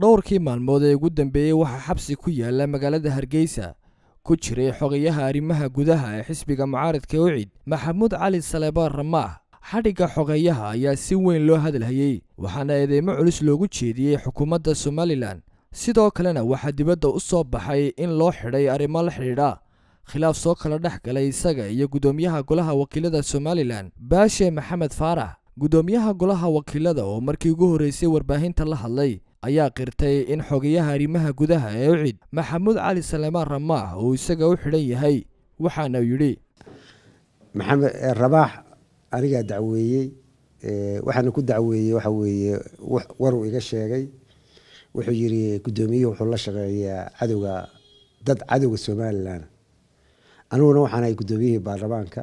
dhowrkii maalmood ee ugu dambeeyey waxaa xabsi ku yaala magaalada hargeysa ku jiray xogayaha arrimaha gudaha ee xisbiga mucaaradka ucid maxamuud cali saleebaan ramaah xadhigga xogeeyaha ayaa si weyn loo hadalhayey waxaana eedeymo culus loogu jeediyey xukuumadda somalilan sidoo kalena waxaa dibadda u soo baxay in loo xidhay arrimo la xidhiidha khilaaf soo kala dhex galay isaga iyo guddoomiyaha golaha wakiilada somalilan baashe maxamed faarax guddoomiyaha golaha wakiilada oo markii ugu horreysay warbaahinta la hadlay ayaa qirtay in xogayaha arrimaha gudaha ee ucid maxamuud cali salemaan ramaax uu isaga u xidhan yahay waxaana yidhi maxamed eh, rabaax anigaa dacweeyey eh, waxaana ku dacweeyey waxa weeye waruu iga sheegay wuxuu yidhi guddoomiyuhu wuxuu la shaqeeyaa cadowga dad cadowga somalilan aniguna waxaan ahay guddoomiyihii baarlamaanka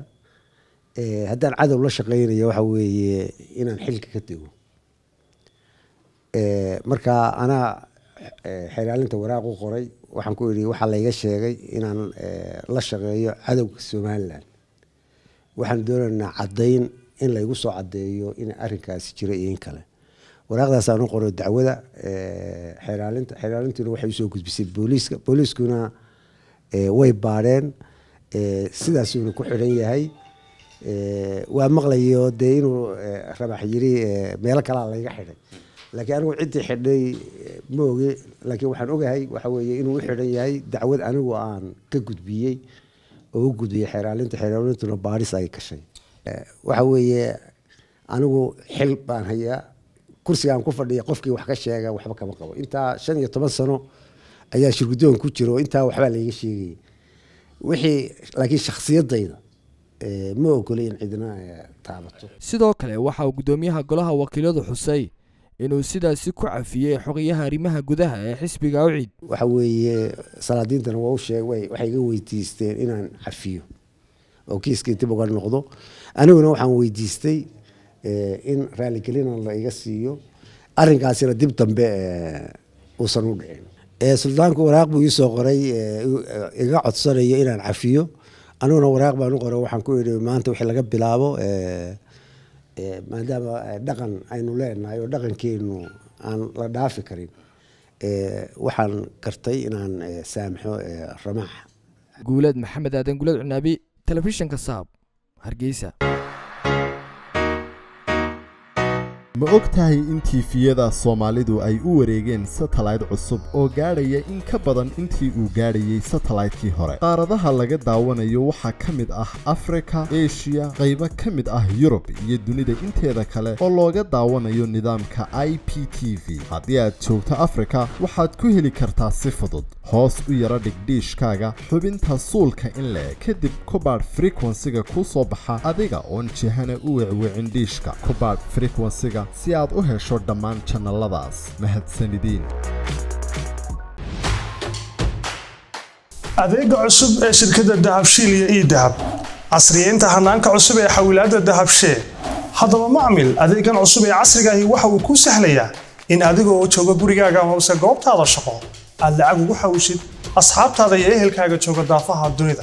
eh, haddaan cadow la shaqeynayo waxa weeye inaan xilka ka tego Eh, markaa anaa eh, xeraalinta waraaq u qoray waxaan ku idhi waxaa layga sheegay inaan eh, la shaqeeyo cadowga somalilan waxaan doonaynaa caddayn in laygu soo caddeeyo in arrinkaasi jiro iyo in kale waraaqdaasaan u qoray dacwada xeeraalinta xeeraalintiina waxay usoo gudbisay booliiska booliiskuna way baadheen sidaasuuna ku xidhan yahay waa maqlayo dee inuu rabax yiri meelo kalaa layga xidhay laakiin anigu ciddii xidhay eh, maoge laakiin waxaan ogahay waxa weeye inuu u xidhan yahay dacwad anigu aan ka gudbiyey oo u gudbiyey xeeraalinta xeeraalintuna baaris ay gashay eh, waxa weeye anigu xil baan hayaa kursigaan ku fadhiya qofkii wax ka sheega waxba kama qabo intaa shan iyo toban sano ayaa shirguddoon ku jiro intaa waxbaa layga sheegaya wixii laakiin shakhsiyadayda eh, ma ogolay in cidna taabato sidoo kale waxa uu guddoomiyaha golaha wakiiladu xusay inuu sidaasi ku cafiyey xogayaha arrimaha gudaha ee xisbiga ucid waxa weeye salaadiintana waa u sheegay waxay iga weydiisteen inaan cafiyo oo kiiska intib uga noqdo aniguna waxaan weydiistay eh, in raaligelina la iga siiyo arrinkaasina dib dambe eh, uusan u dhicin eh, suldaanku waraaq buu iisoo qoray iga codsanayo inaan cafiyo aniguna waraaq baan u qoray waxaan ku idhi maanta wixii laga bilaabo Eh, maadaama eh, dhaqan aynu leenahay oo dhaqankeenu aan la dhaafi karin eh, waxaan kartay inaan saamixo ramax guuleed maxamed aadan guuleed cunaabi telefishinka saab hargeysa ma og tahay in tiifiyada soomaalidu ay u wareegeen satellite cusub oo gaadhaya in ka badan intii uu gaadhayay satellite hore qaaradaha laga daawanayo waxaa ka mid ah afrika eshiya qaybo ka mid ah yurub iyo dunida inteeda kale oo looga daawanayo nidaamka i p t v haddii aad joogto afrika waxaad ku heli kartaa si fudud hoos u yaro dhigdhiishkaaga xubinta suulka in le kadib kubaadh frequensiga kuu soo baxa adiga oon jihana u wecwecin dhiishka kubaadh frequensiga si aad u hesho dhammaan jannaladaas mahadsanidin adeega cusub ee shirkadda dahabshiil iyo ii dahab casriyeynta hanaanka cusub ee xawilaadda dahabshee haddaba macmil adeegan cusub ee casrigaahi waxa uu kuu sahlayaa in oo jooga gurigaaga hoose goobtaada shaqo aad lacag ugu xawshid asxaabtaada iyo ehelkaaga jooga daafaha dunida